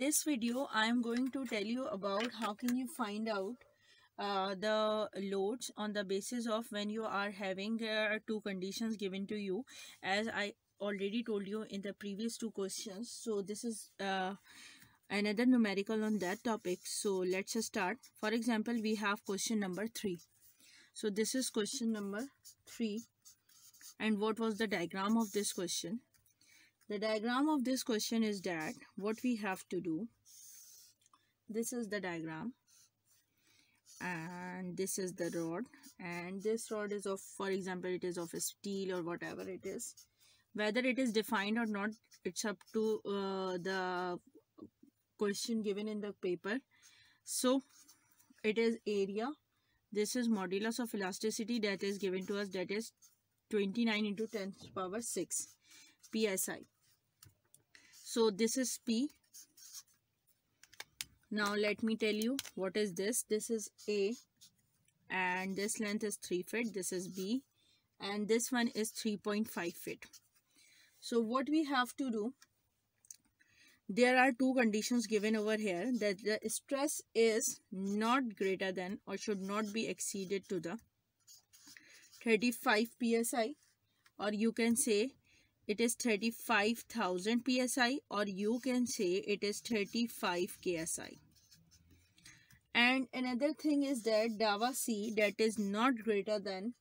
this video I am going to tell you about how can you find out uh, the loads on the basis of when you are having uh, two conditions given to you as I already told you in the previous two questions so this is uh, another numerical on that topic so let's start for example we have question number 3 so this is question number 3 and what was the diagram of this question the diagram of this question is that what we have to do. This is the diagram and this is the rod and this rod is of for example it is of steel or whatever it is whether it is defined or not it's up to uh, the question given in the paper so it is area this is modulus of elasticity that is given to us that is 29 into 10 power 6 psi so this is P. Now let me tell you what is this. This is A and this length is 3 feet. This is B and this one is 3.5 feet. So what we have to do, there are two conditions given over here that the stress is not greater than or should not be exceeded to the 35 psi or you can say it is 35,000 psi or you can say it is 35 ksi. And another thing is that Dava C that is not greater than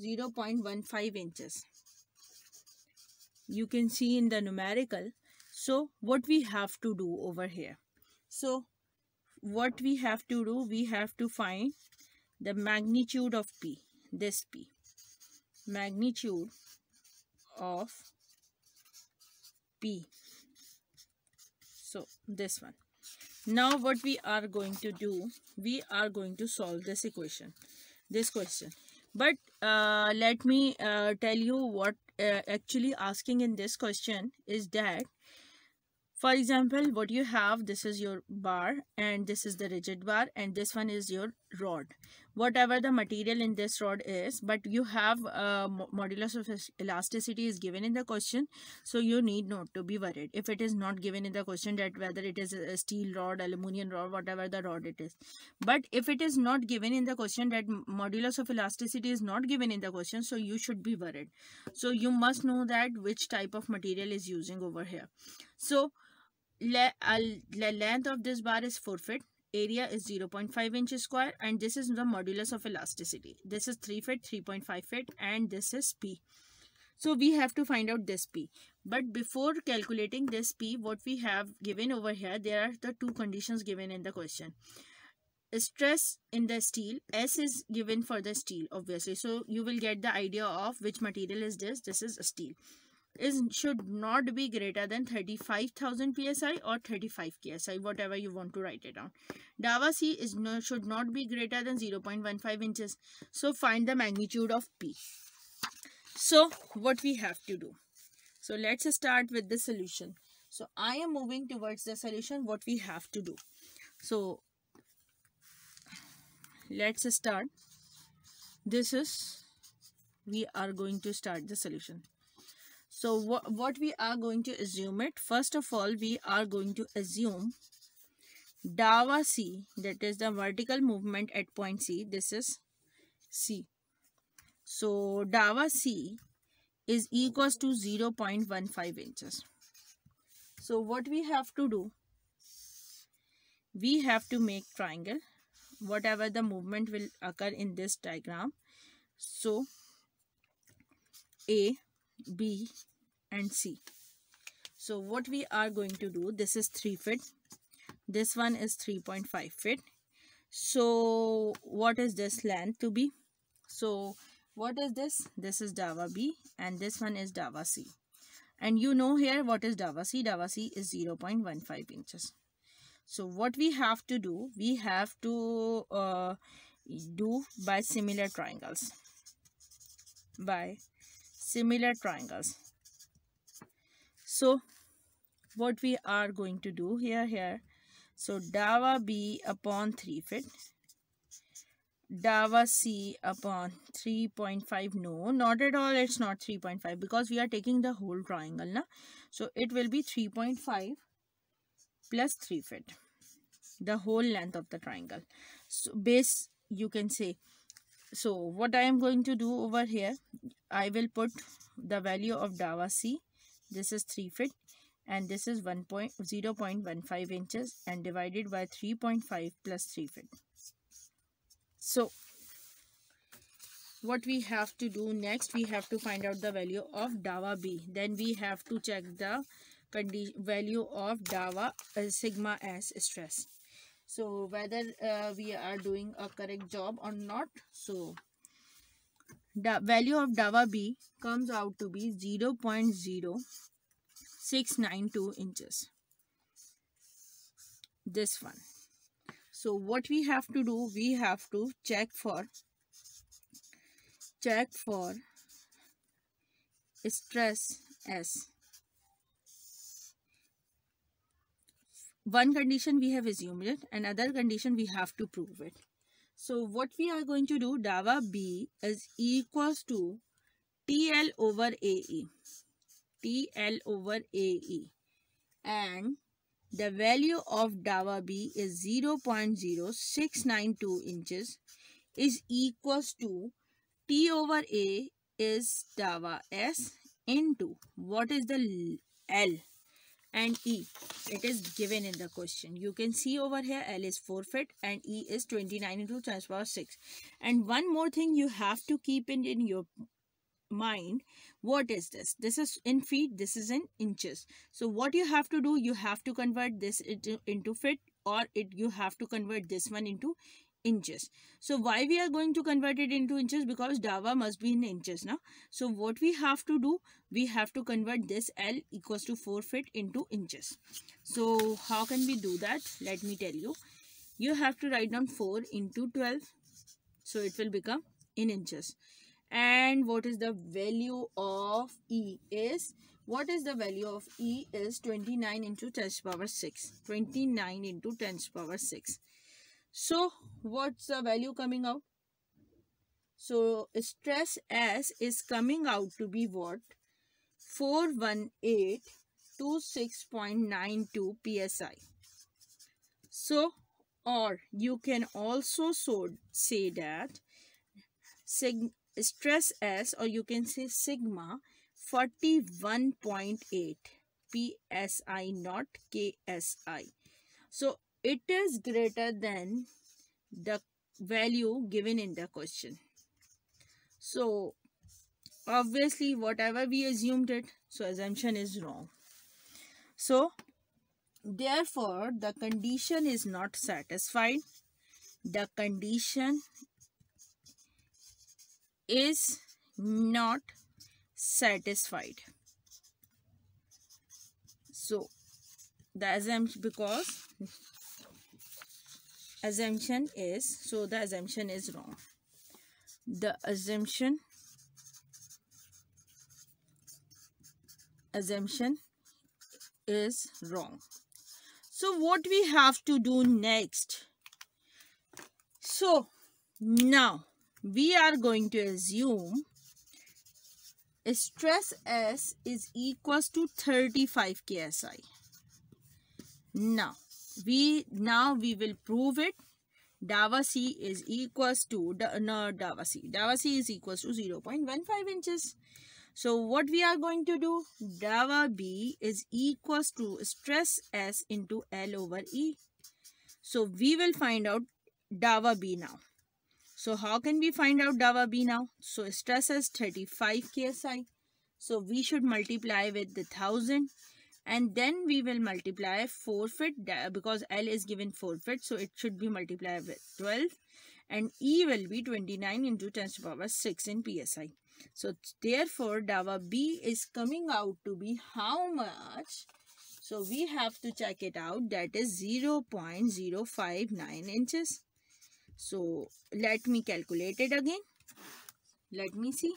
0 0.15 inches. You can see in the numerical. So what we have to do over here. So what we have to do, we have to find the magnitude of P, this P. Magnitude of B. So this one. Now what we are going to do, we are going to solve this equation, this question. But uh, let me uh, tell you what uh, actually asking in this question is that, for example, what you have, this is your bar and this is the rigid bar and this one is your rod whatever the material in this rod is but you have uh, modulus of elasticity is given in the question so you need not to be worried if it is not given in the question that whether it is a steel rod aluminium rod whatever the rod it is but if it is not given in the question that modulus of elasticity is not given in the question so you should be worried so you must know that which type of material is using over here so le uh, the length of this bar is 4 feet area is 0.5 inches square and this is the modulus of elasticity. This is 3 feet, 3.5 feet and this is P. So we have to find out this P. But before calculating this P, what we have given over here, there are the two conditions given in the question. Stress in the steel, S is given for the steel obviously. So you will get the idea of which material is this. This is steel is should not be greater than 35,000 psi or 35 ksi, whatever you want to write it down. Dava C is no, should not be greater than 0 0.15 inches. So find the magnitude of P. So what we have to do. So let's start with the solution. So I am moving towards the solution what we have to do. So let's start. This is we are going to start the solution. So what, what we are going to assume it, first of all, we are going to assume Dawa C, that is the vertical movement at point C. This is C. So Dawa C is equals to 0 0.15 inches. So what we have to do, we have to make triangle, whatever the movement will occur in this diagram. So A, B, and C. So what we are going to do, this is 3 feet. This one is 3.5 feet. So what is this length to be? So what is this? This is Dava B and this one is Dava C. And you know here what is Dava C? Dava C is 0 0.15 inches. So what we have to do, we have to uh, do by similar triangles. By similar triangles so what we are going to do here here so dawa b upon 3 fit dawa c upon 3.5 no not at all it's not 3.5 because we are taking the whole triangle na so it will be 3.5 plus 3 fit the whole length of the triangle so base you can say so what i am going to do over here i will put the value of dawa c this is 3 feet and this is 1 point, 0 0.15 inches and divided by 3.5 plus 3 feet. So what we have to do next we have to find out the value of dawa b then we have to check the value of dawa uh, sigma s stress so whether uh, we are doing a correct job or not so the value of DAVA B comes out to be 0 0.0692 inches. This one. So what we have to do, we have to check for check for stress S. One condition we have assumed it, another condition we have to prove it. So what we are going to do, Dava B is equals to TL over AE. TL over AE. And the value of Dava B is 0.0692 inches is equals to T over A is Dava S into what is the L? and E. It is given in the question. You can see over here L is four feet and E is 29 into 10 power 6. And one more thing you have to keep in, in your mind. What is this? This is in feet. This is in inches. So what you have to do, you have to convert this into feet or it you have to convert this one into inches. So why we are going to convert it into inches? Because Dava must be in inches now. So what we have to do, we have to convert this L equals to 4 feet into inches. So how can we do that? Let me tell you. You have to write down 4 into 12. So it will become in inches. And what is the value of E is? What is the value of E is 29 into 10 to power 6. 29 into 10 to power 6. So what's the value coming out? So stress S is coming out to be what? 418 psi. So or you can also so say that sig stress S or you can say sigma 41.8 psi not ksi. So it is greater than the value given in the question. So, obviously whatever we assumed it, so assumption is wrong. So, therefore the condition is not satisfied. The condition is not satisfied. So, the assumption because assumption is so the assumption is wrong the assumption assumption is wrong so what we have to do next so now we are going to assume stress S is equals to 35 KSI. Now, we now we will prove it Dava C is equals to no, Dava C. Dava C is equals to 0 0.15 inches. So what we are going to do? Dava B is equals to stress S into L over E. So we will find out Dava B now. So how can we find out Dava B now? So stress is 35 KSI. So we should multiply with the 1000 and then we will multiply four feet because L is given four feet, so it should be multiplied with 12 and E will be 29 into 10 to the power 6 in PSI. So therefore Dava B is coming out to be how much? So we have to check it out that is 0.059 inches. So let me calculate it again. Let me see.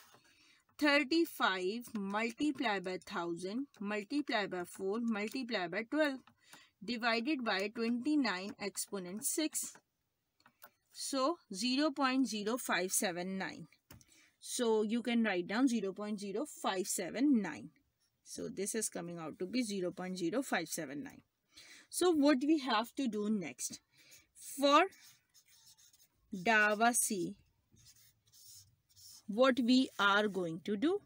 35 multiplied by 1000 multiplied by 4 multiplied by 12 divided by 29 exponent 6. So 0 0.0579. So you can write down 0 0.0579. So this is coming out to be 0 0.0579. So what we have to do next? For Dava C, what we are going to do.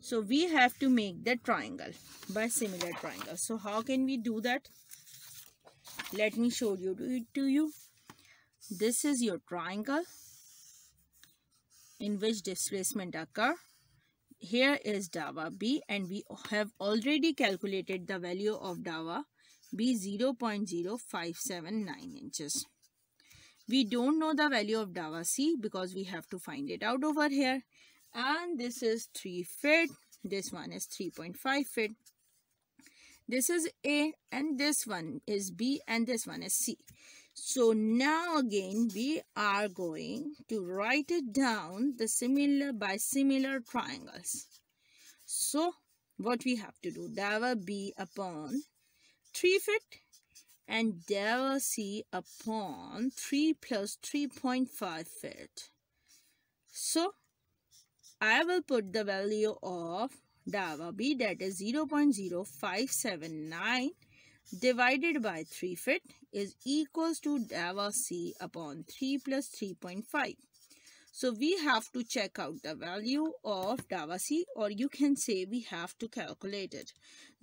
So we have to make the triangle by similar triangle. So how can we do that? Let me show you to, to you. This is your triangle in which displacement occur. Here is Dava B and we have already calculated the value of Dava B 0 0.0579 inches we don't know the value of Dava C because we have to find it out over here. And this is 3 feet. This one is 3.5 feet. This is A and this one is B and this one is C. So now again we are going to write it down the similar by similar triangles. So what we have to do Dava B upon 3 feet and jealousy upon 3 plus 3.5 feet. So, I will put the value of B that is 0 0.0579 divided by 3 feet is equals to Dava C upon 3 plus 3.5. So we have to check out the value of Davasi or you can say we have to calculate it.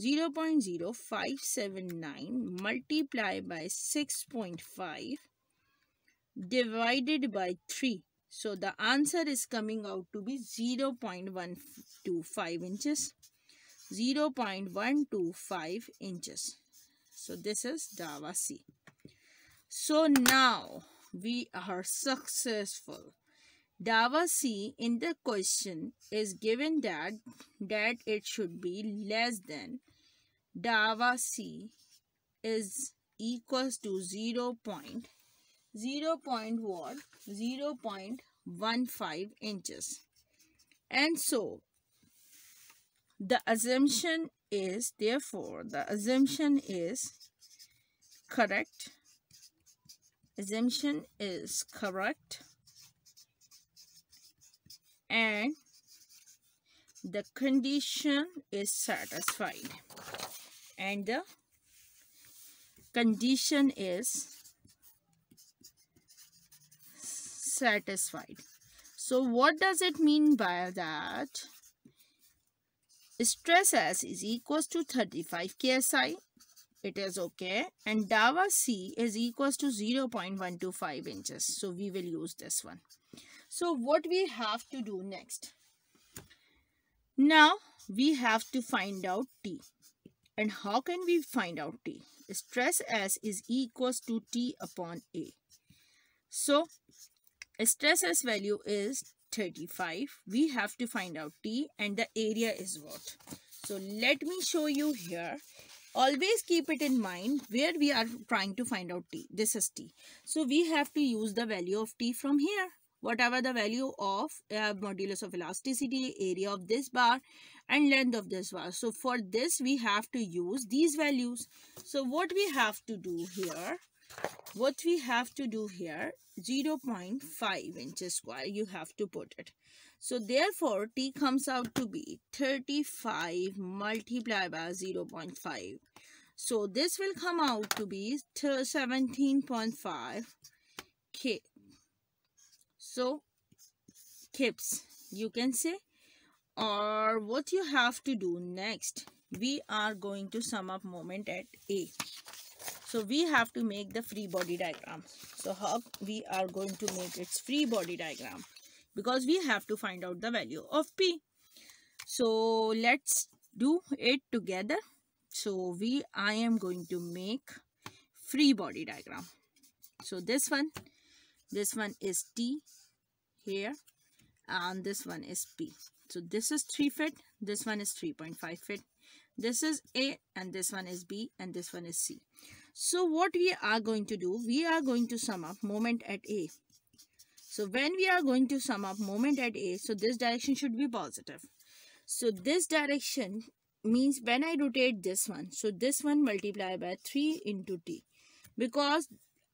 0 0.0579 multiplied by 6.5 divided by 3. So the answer is coming out to be 0 0.125 inches. 0 0.125 inches. So this is Davasi. So now we are successful Dava C in the question is given that that it should be less than Dava C is equals to 0. 0. what? 0. 0.15 inches. And so the assumption is therefore the assumption is correct assumption is correct and the condition is satisfied and the condition is satisfied so what does it mean by that stress s is equals to 35 ksi it is okay and dava c is equals to 0 0.125 inches so we will use this one so what we have to do next? Now we have to find out T. And how can we find out T? Stress S is E equals to T upon A. So stress S value is 35. We have to find out T and the area is what? So let me show you here. Always keep it in mind where we are trying to find out T. This is T. So we have to use the value of T from here whatever the value of uh, modulus of elasticity, area of this bar and length of this bar. So for this we have to use these values. So what we have to do here, what we have to do here 0 0.5 inches square you have to put it. So therefore T comes out to be 35 multiplied by 0 0.5. So this will come out to be 17.5 K so kips you can say or what you have to do next we are going to sum up moment at a so we have to make the free body diagram so how we are going to make its free body diagram because we have to find out the value of p so let's do it together so we i am going to make free body diagram so this one this one is T here and this one is P. So this is 3 feet, this one is 3.5 feet, this is A and this one is B and this one is C. So what we are going to do, we are going to sum up moment at A. So when we are going to sum up moment at A, so this direction should be positive. So this direction means when I rotate this one, so this one multiply by 3 into T because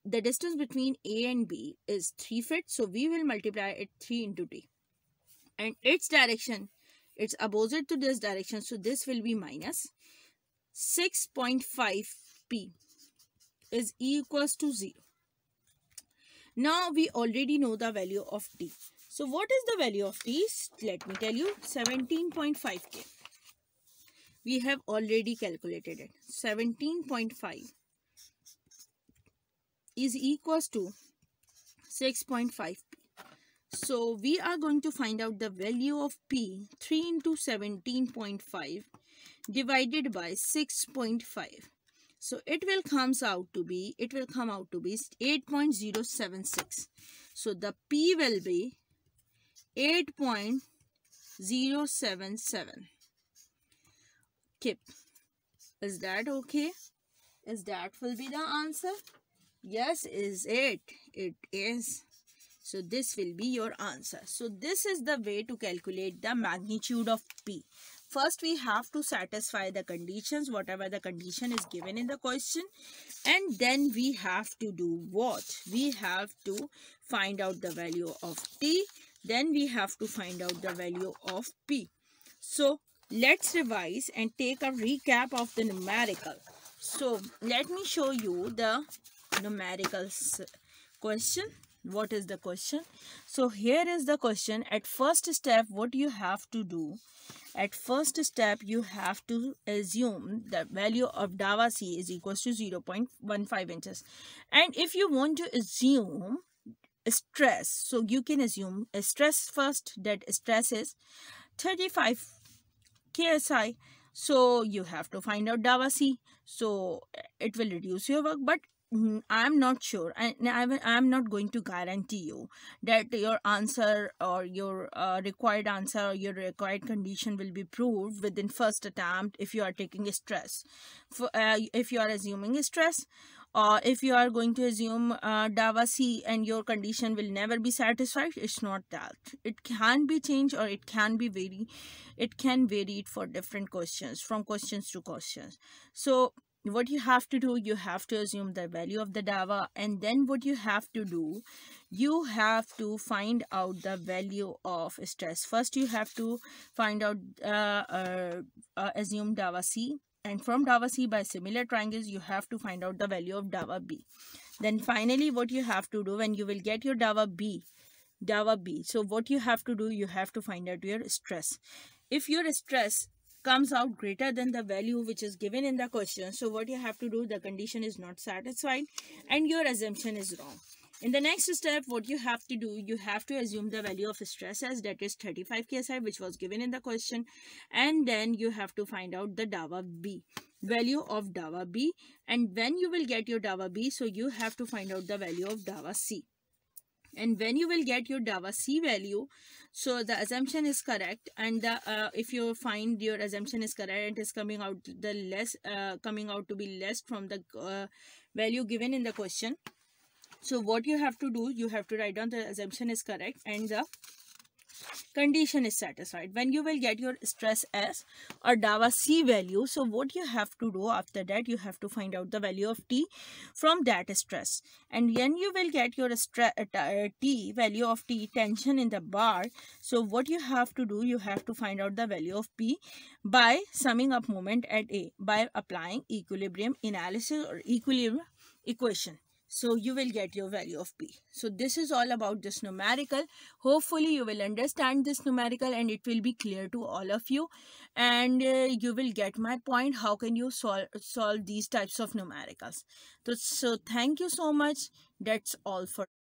the distance between A and B is 3 feet. So we will multiply it 3 into T. And its direction, it's opposite to this direction. So this will be minus 6.5 P is E equals to 0. Now we already know the value of T. So what is the value of T? Let me tell you 17.5K. We have already calculated it. 17.5 is equals to 6.5p. So we are going to find out the value of P 3 into 17.5 divided by 6.5. So it will comes out to be it will come out to be 8.076. So the P will be 8.077. Kip. Is that okay? Is that will be the answer? yes is it it is so this will be your answer so this is the way to calculate the magnitude of p first we have to satisfy the conditions whatever the condition is given in the question and then we have to do what we have to find out the value of t then we have to find out the value of p so let's revise and take a recap of the numerical so let me show you the numerical question what is the question so here is the question at first step what you have to do at first step you have to assume the value of dava c is equals to 0 0.15 inches and if you want to assume stress so you can assume stress first that stress is 35 ksi so you have to find out dava c so it will reduce your work but Mm-hmm. i'm not sure I, i'm not going to guarantee you that your answer or your uh, required answer or your required condition will be proved within first attempt if you are taking a stress For, uh, if you are assuming a stress or if you are going to assume uh, Dava C and your condition will never be satisfied, it's not that. It can be changed or it can be vary. It can vary for different questions from questions to questions. So what you have to do you have to assume the value of the dava and then what you have to do you have to find out the value of stress first you have to find out uh, uh, uh, assume dava c and from dava c by similar triangles you have to find out the value of dava b then finally what you have to do when you will get your dava b dava b so what you have to do you have to find out your stress if your stress comes out greater than the value which is given in the question. So what you have to do, the condition is not satisfied and your assumption is wrong. In the next step, what you have to do, you have to assume the value of stress as that is 35 KSI which was given in the question and then you have to find out the DAVA B value of DAVA B and when you will get your DAVA B, so you have to find out the value of DAVA C. And when you will get your DAVA C value, so the assumption is correct and the, uh, if you find your assumption is correct it is coming out the less uh, coming out to be less from the uh, value given in the question so what you have to do you have to write down the assumption is correct and the condition is satisfied when you will get your stress s or dawa c value so what you have to do after that you have to find out the value of t from that stress and when you will get your stress uh, uh, t value of t tension in the bar so what you have to do you have to find out the value of p by summing up moment at a by applying equilibrium analysis or equilibrium equation so you will get your value of P. So this is all about this numerical. Hopefully you will understand this numerical and it will be clear to all of you. And uh, you will get my point. How can you solve solve these types of numericals? So, so thank you so much. That's all for